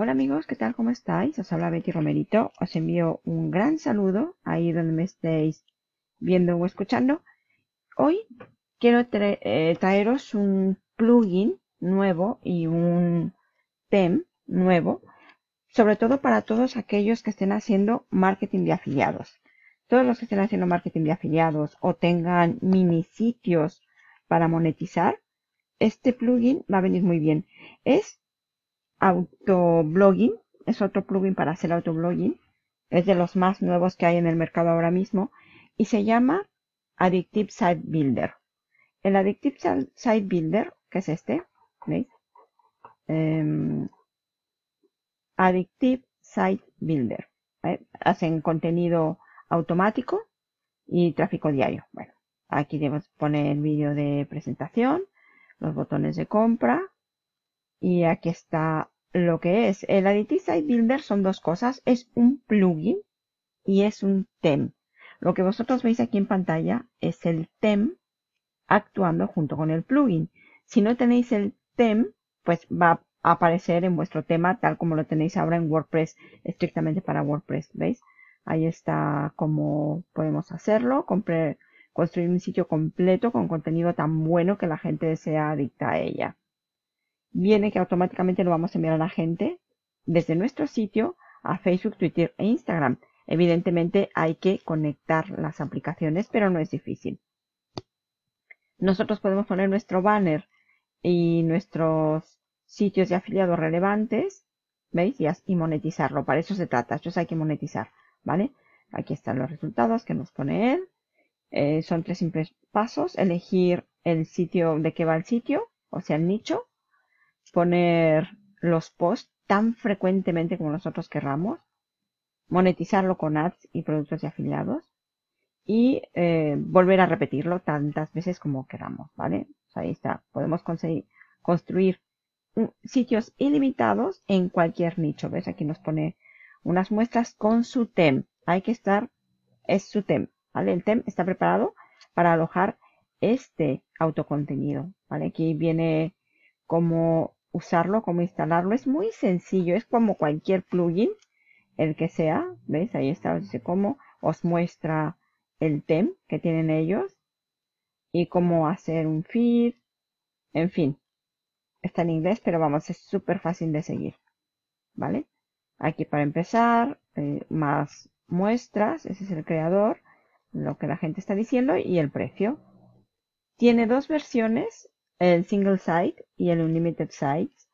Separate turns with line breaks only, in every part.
Hola amigos, ¿qué tal? ¿Cómo estáis? Os habla Betty Romerito. Os envío un gran saludo ahí donde me estéis viendo o escuchando. Hoy quiero eh, traeros un plugin nuevo y un PEM nuevo, sobre todo para todos aquellos que estén haciendo marketing de afiliados. Todos los que estén haciendo marketing de afiliados o tengan mini sitios para monetizar, este plugin va a venir muy bien. Es autoblogging. Es otro plugin para hacer autoblogging. Es de los más nuevos que hay en el mercado ahora mismo. Y se llama Addictive Site Builder. El Addictive Site Builder, que es este, ¿veis? Em, Addictive Site Builder. ¿eh? Hacen contenido automático y tráfico diario. Bueno, aquí debemos poner el vídeo de presentación, los botones de compra, y aquí está lo que es. El Additive y Builder son dos cosas. Es un plugin y es un tem. Lo que vosotros veis aquí en pantalla es el tem actuando junto con el plugin. Si no tenéis el tem, pues va a aparecer en vuestro tema tal como lo tenéis ahora en WordPress, estrictamente para WordPress, ¿veis? Ahí está cómo podemos hacerlo, construir un sitio completo con contenido tan bueno que la gente sea adicta a ella viene que automáticamente lo vamos a enviar a la gente desde nuestro sitio a Facebook, Twitter e Instagram. Evidentemente hay que conectar las aplicaciones, pero no es difícil. Nosotros podemos poner nuestro banner y nuestros sitios de afiliados relevantes, ¿veis? Y, monetizarlo. Para eso se trata. entonces hay que monetizar, ¿vale? Aquí están los resultados que nos pone él. Eh, son tres simples pasos. Elegir el sitio de qué va el sitio, o sea, el nicho poner los posts tan frecuentemente como nosotros querramos, monetizarlo con ads y productos de afiliados y eh, volver a repetirlo tantas veces como queramos, ¿vale? ahí está, podemos conseguir, construir sitios ilimitados en cualquier nicho, ¿ves? Aquí nos pone unas muestras con su tem, hay que estar, es su tem, ¿vale? El tem está preparado para alojar este autocontenido, ¿vale? Aquí viene como usarlo, cómo instalarlo. Es muy sencillo, es como cualquier plugin, el que sea. Veis Ahí está, os dice cómo. Os muestra el tem que tienen ellos y cómo hacer un feed. En fin, está en inglés, pero vamos, es súper fácil de seguir. ¿Vale? Aquí para empezar, eh, más muestras, ese es el creador, lo que la gente está diciendo y el precio. Tiene dos versiones, el single site y el unlimited sites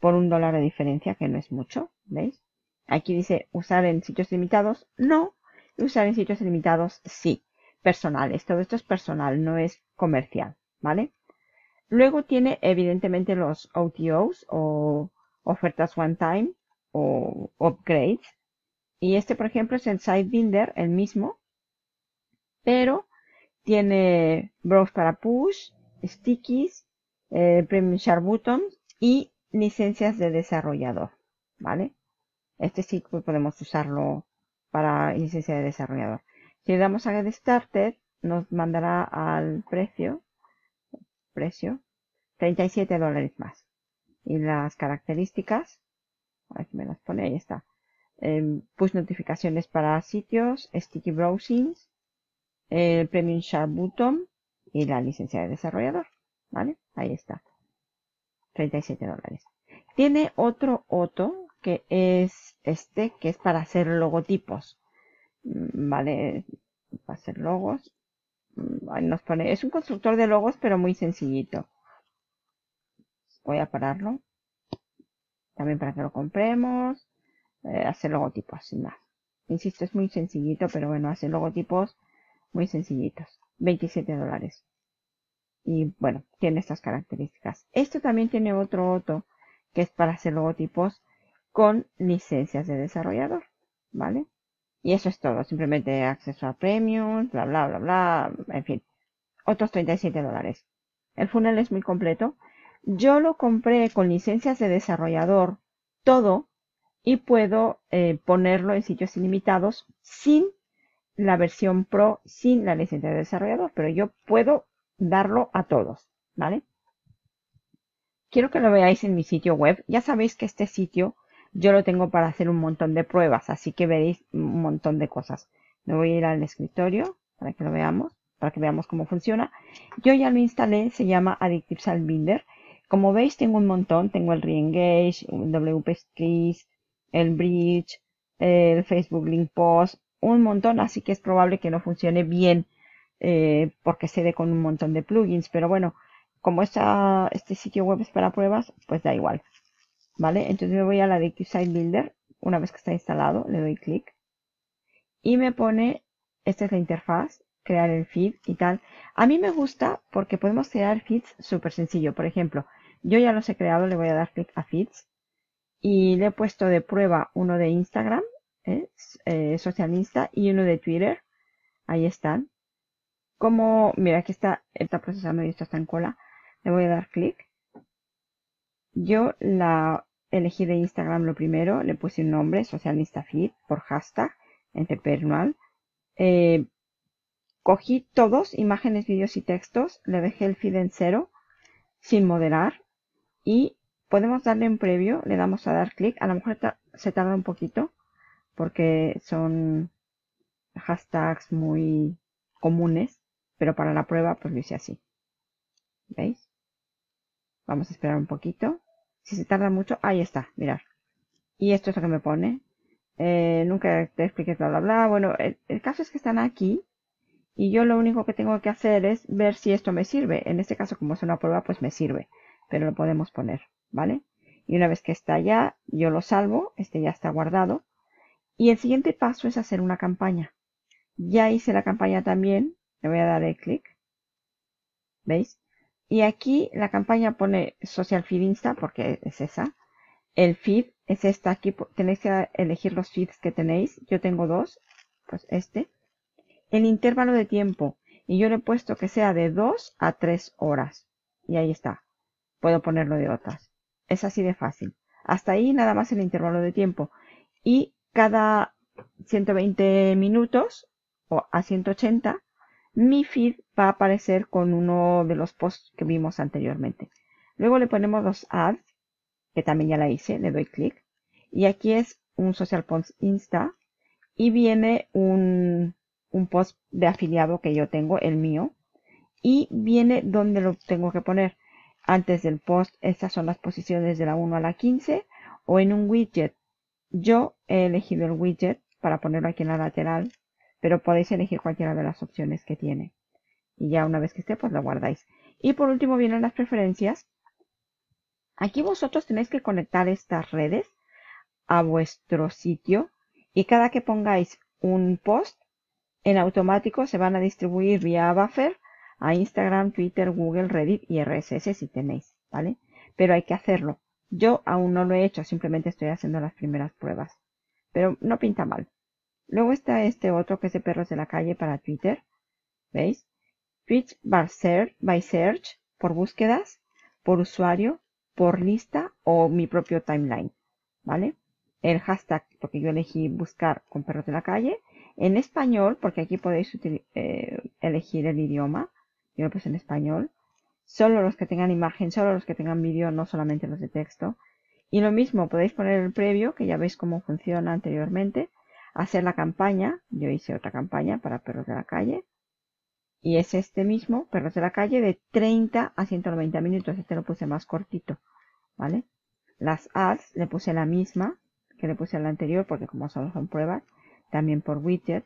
por un dólar de diferencia, que no es mucho, ¿veis? Aquí dice usar en sitios limitados, no, usar en sitios limitados, sí. Personales, todo esto es personal, no es comercial, ¿vale? Luego tiene evidentemente los OTOs o ofertas one time o upgrades. Y este, por ejemplo, es el Site Builder, el mismo, pero tiene browse para push, stickies, eh, premium share buttons y licencias de desarrollador, ¿vale? Este sí que podemos usarlo para licencia de desarrollador. Si le damos a Get Started, nos mandará al precio, precio, 37 dólares más. Y las características, a ver si me las pone, ahí está. Em, push notificaciones para sitios, sticky browsings, eh, premium share button, y la licencia de desarrollador. ¿Vale? Ahí está. 37 dólares. Tiene otro otro que es este, que es para hacer logotipos. Mm, ¿Vale? Para hacer logos. Mm, nos pone, es un constructor de logos, pero muy sencillito. Voy a pararlo. También para que lo compremos. Eh, hacer logotipos, más. Insisto, es muy sencillito, pero bueno, hacer logotipos muy sencillitos. 27 dólares y bueno, tiene estas características. Esto también tiene otro otro que es para hacer logotipos con licencias de desarrollador, ¿vale? Y eso es todo, simplemente acceso a premium, bla, bla, bla, bla, en fin, otros 37 dólares. El funnel es muy completo. Yo lo compré con licencias de desarrollador todo y puedo eh, ponerlo en sitios ilimitados sin la versión pro, sin la licencia de desarrollador, pero yo puedo darlo a todos, ¿vale? Quiero que lo veáis en mi sitio web. Ya sabéis que este sitio yo lo tengo para hacer un montón de pruebas, así que veréis un montón de cosas. Me voy a ir al escritorio para que lo veamos, para que veamos cómo funciona. Yo ya lo instalé, se llama Addictive Salt Binder. Como veis tengo un montón, tengo el Reengage, el WP el Bridge, el Facebook Link Post, un montón, así que es probable que no funcione bien eh, porque se ve con un montón de plugins, pero bueno, como esta, este sitio web es para pruebas, pues da igual. ¿Vale? Entonces me voy a la de QSite Builder, una vez que está instalado, le doy clic. Y me pone, esta es la interfaz, crear el feed y tal. A mí me gusta porque podemos crear feeds súper sencillo. Por ejemplo, yo ya los he creado, le voy a dar clic a feeds. Y le he puesto de prueba uno de Instagram, ¿eh? eh y uno de Twitter. Ahí están como, mira aquí está, está procesando y esto está en cola, le voy a dar clic. Yo la elegí de Instagram lo primero, le puse un nombre, social feed, por hashtag, entre eh, cogí todos, imágenes, vídeos y textos, le dejé el feed en cero, sin moderar, y podemos darle un previo, le damos a dar clic, a lo mejor se tarda un poquito, porque son hashtags muy comunes, pero para la prueba pues lo hice así. ¿Veis? Vamos a esperar un poquito. Si se tarda mucho, ahí está, mirar. Y esto es lo que me pone. Eh, nunca te expliqué, bla bla bla. Bueno, el, el, caso es que están aquí y yo lo único que tengo que hacer es ver si esto me sirve. En este caso, como es una prueba, pues me sirve, pero lo podemos poner, ¿vale? Y una vez que está ya, yo lo salvo, este ya está guardado. Y el siguiente paso es hacer una campaña. Ya hice la campaña también, le voy a dar clic. ¿Veis? Y aquí la campaña pone social feed insta porque es esa. El feed es esta. Aquí tenéis que elegir los feeds que tenéis. Yo tengo dos. Pues este. El intervalo de tiempo. Y yo le he puesto que sea de 2 a 3 horas. Y ahí está. Puedo ponerlo de otras. Es así de fácil. Hasta ahí nada más el intervalo de tiempo. Y cada 120 minutos o a 180 mi feed va a aparecer con uno de los posts que vimos anteriormente. Luego le ponemos los ads, que también ya la hice, le doy clic. Y aquí es un social post Insta y viene un, un post de afiliado que yo tengo, el mío. Y viene donde lo tengo que poner. Antes del post, estas son las posiciones de la 1 a la 15 o en un widget. Yo he elegido el widget para ponerlo aquí en la lateral pero podéis elegir cualquiera de las opciones que tiene. Y ya una vez que esté, pues la guardáis. Y por último vienen las preferencias. Aquí vosotros tenéis que conectar estas redes a vuestro sitio y cada que pongáis un post, en automático se van a distribuir vía Buffer a Instagram, Twitter, Google, Reddit y RSS si tenéis, ¿vale? Pero hay que hacerlo. Yo aún no lo he hecho, simplemente estoy haciendo las primeras pruebas. Pero no pinta mal. Luego está este otro que es de perros de la calle para Twitter. ¿Veis? Twitch by search, por búsquedas, por usuario, por lista o mi propio timeline. ¿Vale? El hashtag, porque yo elegí buscar con perros de la calle. En español, porque aquí podéis eh, elegir el idioma. Yo lo puse en español. Solo los que tengan imagen, solo los que tengan vídeo, no solamente los de texto. Y lo mismo, podéis poner el previo, que ya veis cómo funciona anteriormente hacer la campaña. Yo hice otra campaña para perros de la calle. Y es este mismo, perros de la calle, de 30 a 190 minutos. Este lo puse más cortito, ¿vale? Las ads le puse la misma que le puse en la anterior porque como solo son pruebas, también por widget.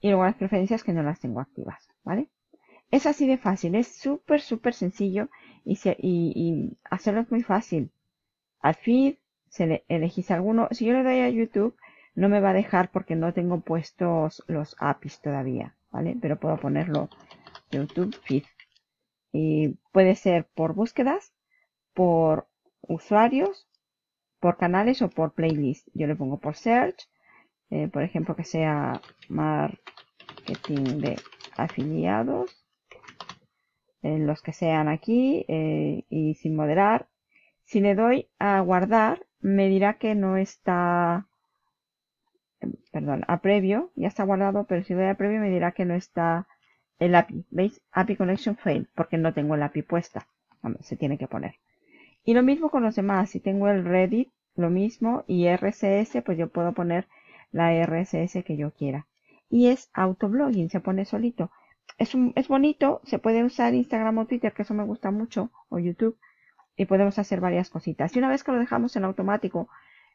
Y luego las preferencias que no las tengo activas, ¿vale? Es así de fácil, es súper, súper sencillo y, y hacerlo es muy fácil. Al feed, se le, elegís alguno. Si yo le doy a YouTube, no me va a dejar porque no tengo puestos los APIs todavía, ¿vale? Pero puedo ponerlo YouTube Feed. Y puede ser por búsquedas, por usuarios, por canales o por playlist. Yo le pongo por search, eh, por ejemplo que sea marketing de afiliados, En eh, los que sean aquí eh, y sin moderar. Si le doy a guardar, me dirá que no está perdón, a previo, ya está guardado, pero si voy a previo me dirá que no está el API, ¿veis? API connection fail, porque no tengo el API puesta, se tiene que poner. Y lo mismo con los demás, si tengo el Reddit, lo mismo, y RSS, pues yo puedo poner la RSS que yo quiera. Y es autoblogging, se pone solito. Es, es bonito, se puede usar Instagram o Twitter, que eso me gusta mucho, o YouTube, y podemos hacer varias cositas. Y una vez que lo dejamos en automático,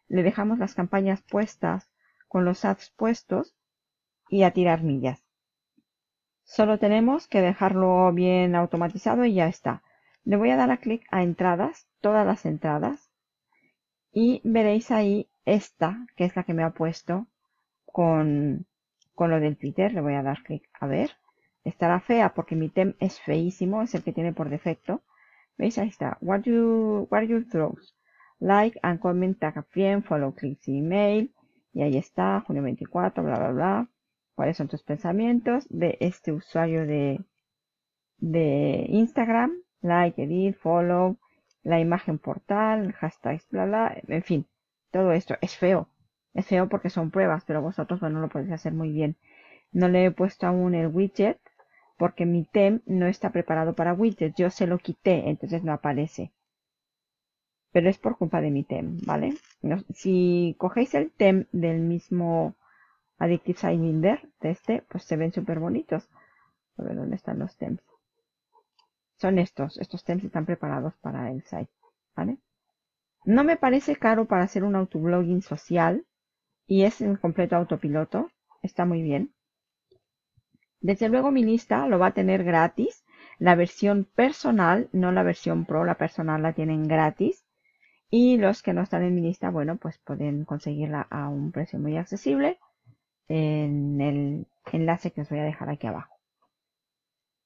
le dejamos las campañas puestas con los ads puestos y a tirar millas. Solo tenemos que dejarlo bien automatizado y ya está. Le voy a dar a clic a entradas, todas las entradas, y veréis ahí esta, que es la que me ha puesto con, con lo del Twitter. Le voy a dar clic a ver. Estará fea porque mi tem es feísimo, es el que tiene por defecto. ¿Veis? Ahí está. What, you, what Like and comment, tag a friend, follow, click email, y ahí está, junio 24, bla, bla, bla. ¿Cuáles son tus pensamientos de este usuario de, de Instagram? Like, edit, follow, la imagen portal, hashtags, bla, bla. En fin, todo esto es feo. Es feo porque son pruebas, pero vosotros, bueno, lo podéis hacer muy bien. No le he puesto aún el widget porque mi tem no está preparado para widgets. Yo se lo quité, entonces no aparece pero es por culpa de mi tem, ¿vale? si cogéis el tem del mismo Addictive Sidewinder de este, pues se ven súper bonitos. A ver dónde están los tems. Son estos, estos tems están preparados para el site, ¿vale? No me parece caro para hacer un autoblogging social y es en completo autopiloto, está muy bien. Desde luego mi lista lo va a tener gratis, la versión personal, no la versión pro, la personal la tienen gratis y los que no están en mi lista, bueno, pues pueden conseguirla a un precio muy accesible en el enlace que os voy a dejar aquí abajo.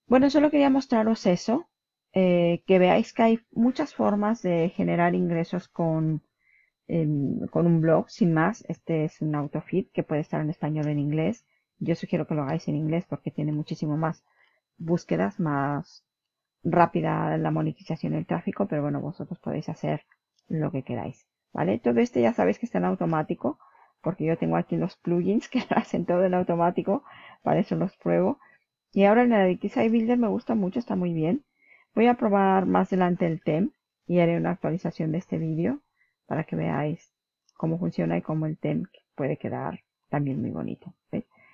Bueno, solo quería mostraros eso, eh, que veáis que hay muchas formas de generar ingresos con, em, con un blog, sin más. Este es un autofit que puede estar en español o en inglés. Yo sugiero que lo hagáis en inglés porque tiene muchísimo más búsquedas, más rápida la monetización el tráfico, pero bueno, vosotros podéis hacer lo que queráis. ¿Vale? Todo esto ya sabéis que está en automático, porque yo tengo aquí los plugins que hacen todo en automático, para eso los pruebo. Y ahora en el DXI Builder me gusta mucho, está muy bien. Voy a probar más adelante el TEM y haré una actualización de este vídeo para que veáis cómo funciona y cómo el TEM puede quedar también muy bonito.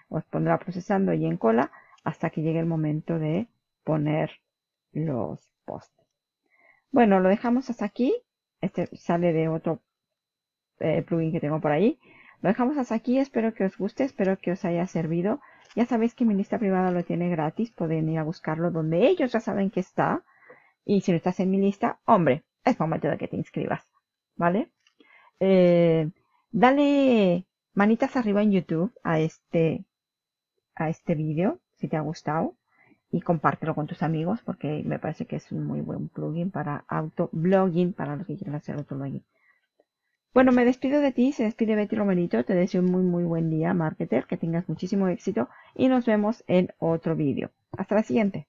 Os pondrá procesando y en cola hasta que llegue el momento de poner los posts. Bueno, lo dejamos hasta aquí. Este sale de otro eh, plugin que tengo por ahí. Lo dejamos hasta aquí. Espero que os guste. Espero que os haya servido. Ya sabéis que mi lista privada lo tiene gratis. Pueden ir a buscarlo donde ellos ya saben que está. Y si no estás en mi lista, hombre, es momento de que te inscribas. ¿Vale? Eh, dale manitas arriba en YouTube a este, a este vídeo, si te ha gustado y compártelo con tus amigos porque me parece que es un muy buen plugin para autoblogging, para los que quieran hacer autoblogging. Bueno, me despido de ti, se despide Betty Romerito. te deseo un muy muy buen día, marketer, que tengas muchísimo éxito y nos vemos en otro vídeo. Hasta la siguiente.